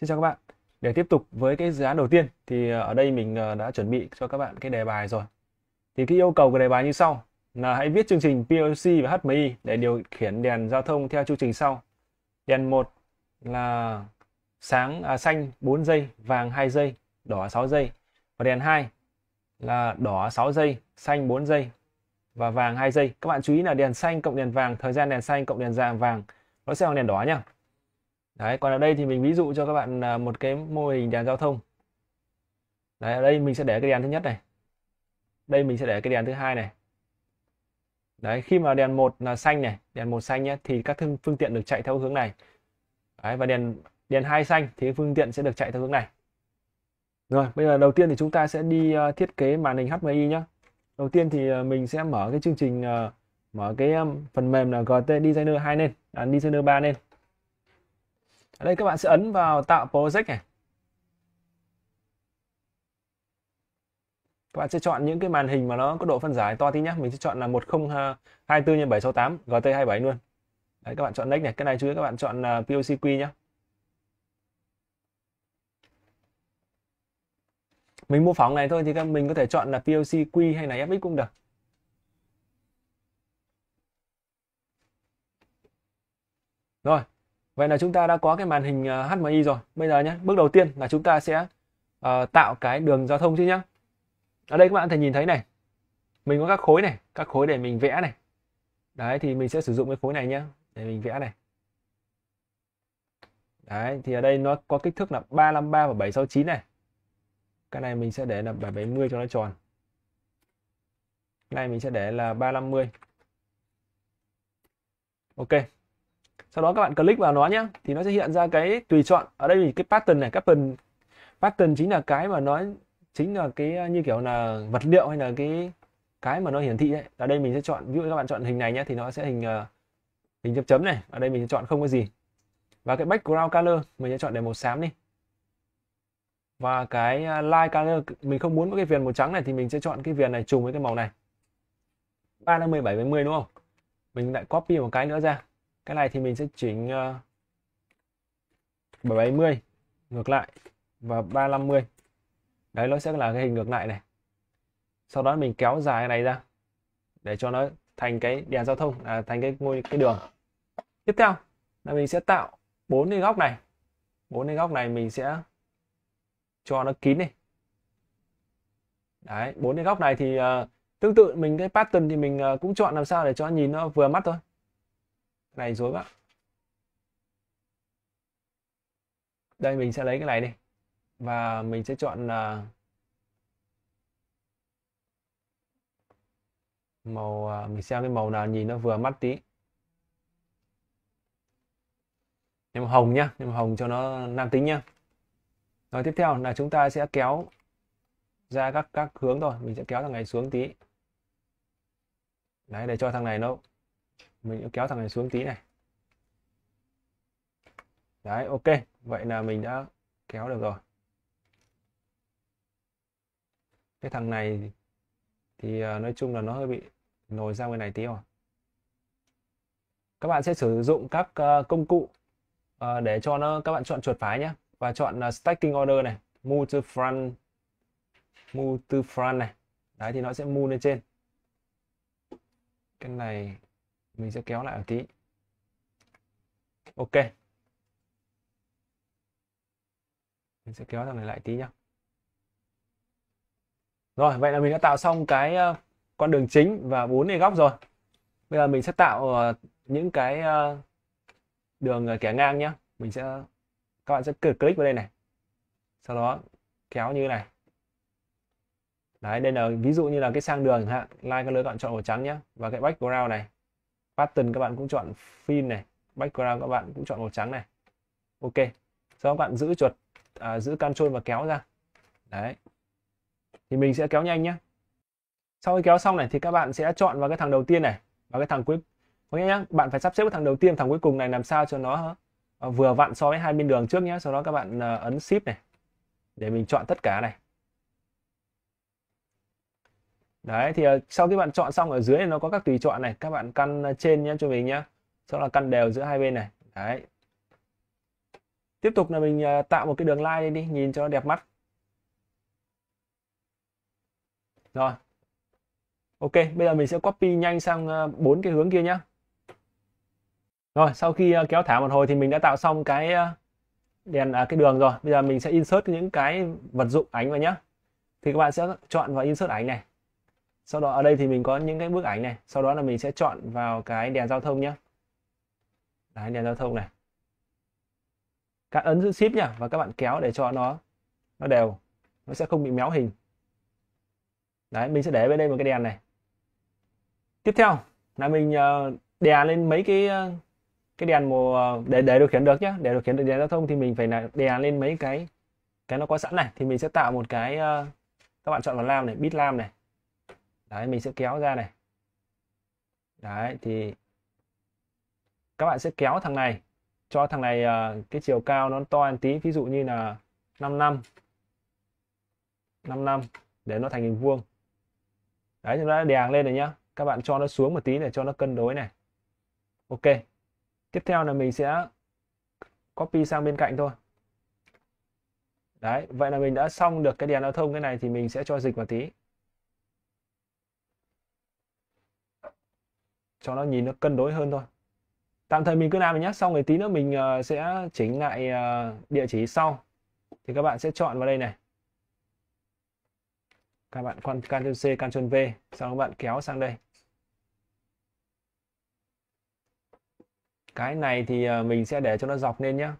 Xin chào các bạn. Để tiếp tục với cái dự án đầu tiên thì ờ, ở đây mình ờ, đã chuẩn bị cho các bạn cái đề bài rồi. Thì cái yêu cầu của đề bài như sau là hãy viết chương trình POC và HMI để điều khiển đèn giao thông theo chu trình sau. Đèn 1 là sáng à, xanh 4 giây, vàng 2 giây, đỏ 6 giây. Và đèn 2 là đỏ 6 giây, xanh 4 giây và vàng 2 giây. Các bạn chú ý là đèn xanh cộng đèn vàng, thời gian đèn xanh cộng đèn vàng vàng nó sẽ bằng đèn đỏ nhá đấy còn ở đây thì mình ví dụ cho các bạn à, một cái mô hình đèn giao thông đấy ở đây mình sẽ để cái đèn thứ nhất này đây mình sẽ để cái đèn thứ hai này đấy khi mà đèn một là xanh này đèn một xanh nhé thì các phương tiện được chạy theo hướng này đấy, và đèn đèn hai xanh thì phương tiện sẽ được chạy theo hướng này rồi bây giờ đầu tiên thì chúng ta sẽ đi à, thiết kế màn hình HMI nhé đầu tiên thì à, mình sẽ mở cái chương trình mở cái phần mềm là GT Designer 2 lên Designer 3 lên ở đây các bạn sẽ ấn vào tạo project này các bạn sẽ chọn những cái màn hình mà nó có độ phân giải to tí nhá mình sẽ chọn là 1024 x 768 GT27 luôn đấy các bạn chọn next này cái này chú ý các bạn chọn à, POCQ nhá mình mua phỏng này thôi thì mình có thể chọn là POCQ hay là FX cũng được rồi Vậy là chúng ta đã có cái màn hình ờ, HMI rồi. Bây giờ nhé, bước đầu tiên là chúng ta sẽ uh, tạo cái đường giao thông chứ nhé. Ở đây các bạn có thể nhìn thấy này, mình có các khối này, các khối để mình vẽ này. Đấy thì mình sẽ sử dụng cái khối này nhé, để mình vẽ này. Đấy thì ở đây nó có kích thước là 353 và 769 này. Cái này mình sẽ để là 770 cho nó tròn. Cái này mình sẽ để là 350. Ok, sau đó các bạn click vào nó nhé thì nó sẽ hiện ra cái tùy chọn ở đây thì cái pattern này pattern pattern chính là cái mà nó chính là cái ờ, như kiểu là vật liệu hay là cái cái mà nó hiển thị đấy ở đây mình sẽ chọn ví dụ các bạn chọn hình này nhé thì nó sẽ hình ờ, hình chấm chấm này ở đây mình sẽ chọn không có gì và cái background color mình sẽ chọn để màu xám đi và cái ờ, light color mình không muốn có cái viền màu trắng này thì mình sẽ chọn cái viền này trùng với cái màu này với 70 đúng không mình lại copy một cái nữa ra cái này thì mình sẽ chỉnh uh, ờ, 70 ngược lại và 350 đấy nó sẽ là cái hình ngược lại này sau đó mình kéo dài cái này ra để cho nó thành cái đèn giao thông à, thành cái ngôi cái đường tiếp theo là mình sẽ tạo bốn cái góc này bốn cái góc này mình sẽ cho nó kín đi đấy bốn cái góc này thì uh, tương tự mình cái pattern thì mình uh, cũng chọn làm sao để cho nhìn nó vừa mắt thôi này dối quá đây mình sẽ lấy cái này đi và mình sẽ chọn là màu à, mình xem cái màu nào nhìn nó vừa mắt tí nhưng mà hồng nhá nhưng mà hồng cho nó nam tính nhá rồi tiếp theo là chúng ta sẽ kéo ra các các hướng rồi mình sẽ kéo thằng này xuống tí đấy để cho thằng này nó mình kéo thằng này xuống tí này đấy ok vậy là mình đã kéo được rồi cái thằng này thì ờ, nói chung là nó hơi bị nổi ra bên này tí rồi các bạn sẽ sử dụng các ờ, công cụ ờ, để cho nó các bạn chọn chuột phải nhé và chọn stacking order này move to front move to front này đấy thì nó sẽ move lên trên cái này mình sẽ kéo lại ở tí ok mình sẽ kéo thằng này lại tí nhá rồi vậy là mình đã tạo xong cái ờ, con đường chính và bốn cái góc rồi bây giờ mình sẽ tạo ờ, những cái ờ, đường kẻ ngang nhá mình sẽ các bạn sẽ click vào đây này sau đó kéo như này đấy đây là ví dụ như là cái sang đường hạn like cái lưới bạn chọn màu trắng nhá và cái background này pattern các bạn cũng chọn phim này background các bạn cũng chọn màu trắng này ok sau đó các bạn giữ chuột à, giữ control và kéo ra đấy thì mình sẽ kéo nhanh nhé sau khi kéo xong này thì các bạn sẽ chọn vào cái thằng đầu tiên này và cái thằng cuối có nghĩa nhá bạn phải sắp xếp cái thằng đầu tiên thằng cuối cùng này làm sao cho nó à, vừa vặn so với hai bên đường trước nhé sau đó các bạn à, ấn shift này để mình chọn tất cả này đấy thì ờ, sau khi bạn chọn xong ở dưới này nó có các tùy chọn này các bạn căn ờ, trên nhé cho mình nhé sau là căn đều giữa hai bên này đấy tiếp tục là mình ờ, tạo một cái đường line đi nhìn cho nó đẹp mắt rồi ok bây giờ mình sẽ copy nhanh sang bốn cái hướng kia nhé rồi sau khi kéo thả một hồi thì mình đã tạo xong cái đèn à, cái đường rồi bây giờ mình sẽ insert những cái vật dụng ảnh vào nhé thì các bạn sẽ chọn vào insert ảnh này sau đó ở đây thì mình có những cái bức ảnh này sau đó là mình sẽ chọn vào cái đèn giao thông nhé Đấy, đèn giao thông này các ấn giữ ship nhá và các bạn kéo để cho nó nó đều nó sẽ không bị méo hình đấy mình sẽ để bên đây một cái đèn này tiếp theo là mình ờ, đè lên mấy cái ờ, cái đèn màu ờ, để để điều khiển được nhá để điều khiển được đèn giao thông thì mình phải là đè lên mấy cái cái nó có sẵn này thì mình sẽ tạo một cái các bạn chọn vào lam này bit lam này đấy mình sẽ kéo ra này đấy thì các bạn sẽ kéo thằng này cho thằng này uh, cái chiều cao nó to hơn tí ví dụ như là 5 năm 5 năm để nó thành hình vuông đấy chúng ta đã đè lên rồi nhá các bạn cho nó xuống một tí để cho nó cân đối này ok tiếp theo là mình sẽ copy sang bên cạnh thôi đấy vậy là mình đã xong được cái đèn giao thông cái này thì mình sẽ cho dịch một tí cho nó nhìn nó cân đối hơn thôi tạm thời mình cứ làm nhé xong rồi tí nữa mình ờ, sẽ chỉnh lại ờ, địa chỉ sau thì các bạn sẽ chọn vào đây này các bạn con Ctrl C Ctrl V sau các bạn kéo sang đây cái này thì ờ, mình sẽ để cho nó dọc lên nhé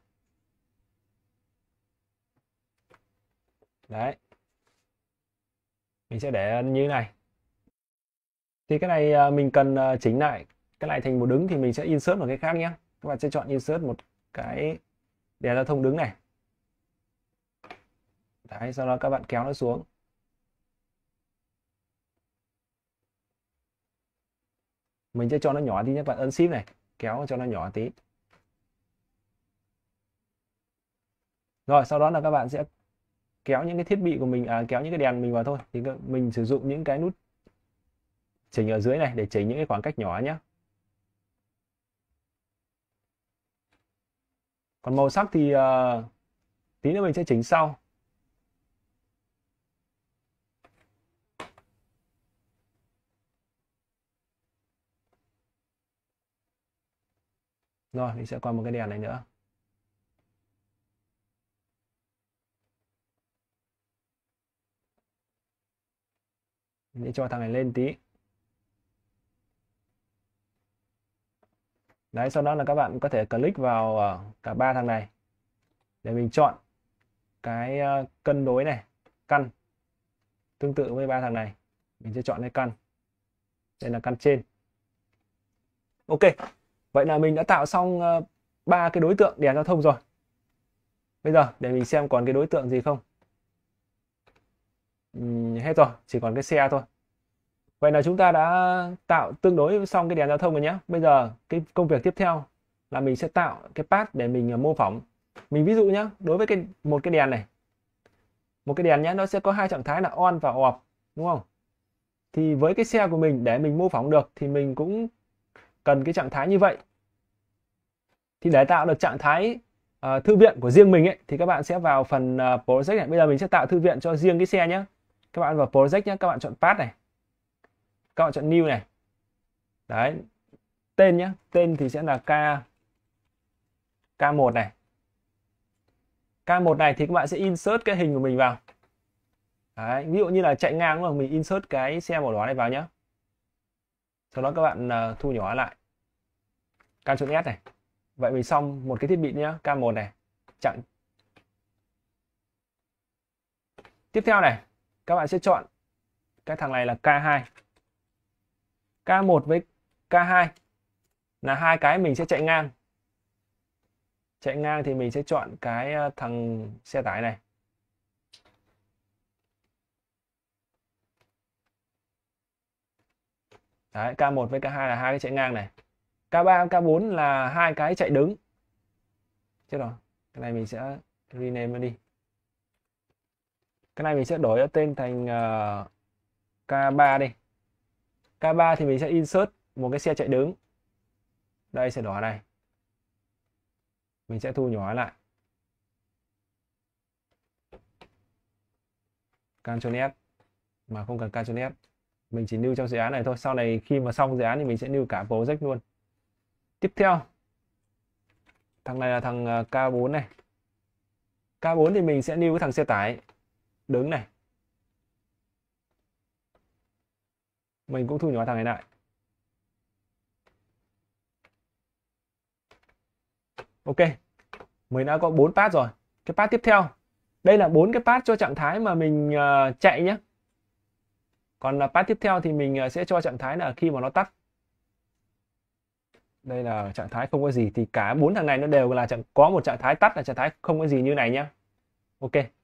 đấy mình sẽ để như này thì cái này à, mình cần à, chỉnh lại cái này thành một đứng thì mình sẽ insert một cái khác nhé các bạn sẽ chọn insert một cái đèn giao thông đứng này đấy sau đó các bạn kéo nó xuống mình sẽ cho nó nhỏ đi nhé các bạn ấn shift này kéo cho nó nhỏ tí rồi sau đó là các bạn sẽ kéo những cái thiết bị của mình à, kéo những cái đèn mình vào thôi thì mình sử dụng những cái nút chỉnh ở dưới này để chỉnh những cái khoảng cách nhỏ nhé còn màu sắc thì uh, tí nữa mình sẽ chỉnh sau Rồi, mình sẽ qua một cái đèn này nữa. Mình sẽ cho thằng này lên tí. đấy sau đó là các bạn có thể click vào ờ, cả ba thằng này để mình chọn cái ờ, cân đối này căn tương tự với ba thằng này mình sẽ chọn cái căn đây là căn trên ok vậy là mình đã tạo xong ờ, ba cái đối tượng đèn giao thông rồi bây giờ để mình xem còn cái đối tượng gì không uhm, hết rồi chỉ còn cái xe thôi vậy là chúng ta đã tạo tương đối xong cái đèn giao thông rồi nhé bây giờ cái công việc tiếp theo là mình sẽ tạo cái path để mình à, mô phỏng mình ví dụ nhé đối với cái một cái đèn này một cái đèn nhé nó sẽ có hai trạng thái là on và off đúng không thì với cái xe của mình để mình mô phỏng được thì mình cũng cần cái trạng thái như vậy thì để tạo được trạng thái uh, thư viện của riêng mình ấy thì các bạn sẽ vào phần uh, project này bây giờ mình sẽ tạo thư viện cho riêng cái xe nhé các bạn vào project nhé các bạn chọn path này các bạn chọn new này đấy tên nhé tên thì sẽ là k k1 này k1 này thì các bạn sẽ insert cái hình của mình vào đấy, ví dụ như là chạy ngang mà mình insert cái xe màu đỏ này vào nhé sau đó các bạn ờ, thu nhỏ lại Ctrl S này vậy mình xong một cái thiết bị nhé K1 này chặn tiếp theo này các bạn sẽ chọn cái thằng này là K2 K1 với K2 là hai cái mình sẽ chạy ngang. Chạy ngang thì mình sẽ chọn cái ờ, thằng xe tải này. Đấy, K1 với K2 là hai cái chạy ngang này. K3, K4 là hai cái chạy đứng. Chết rồi. Cái này mình sẽ rename nó đi. Cái này mình sẽ đổi tên thành uh, ờ, K3 đi. K3 thì mình sẽ insert một cái xe chạy đứng. Đây sẽ đỏ này. Mình sẽ thu nhỏ lại. Ctrl S mà không cần Ctrl S. Mình chỉ lưu trong dự án này thôi. Sau này khi mà xong dự án thì mình sẽ lưu cả project luôn. Tiếp theo. Thằng này là thằng ờ, K4 này. K4 thì mình sẽ lưu cái thằng xe tải đứng này mình cũng thu nhỏ thằng này lại ok mình đã có bốn path rồi cái path tiếp theo đây là bốn cái path cho trạng thái mà mình uh, chạy nhé còn là path tiếp theo thì mình uh, sẽ cho trạng thái là khi mà nó tắt đây là trạng thái không có gì thì cả bốn thằng này nó đều là trạng có một trạng thái tắt là trạng thái không có gì như này nhá ok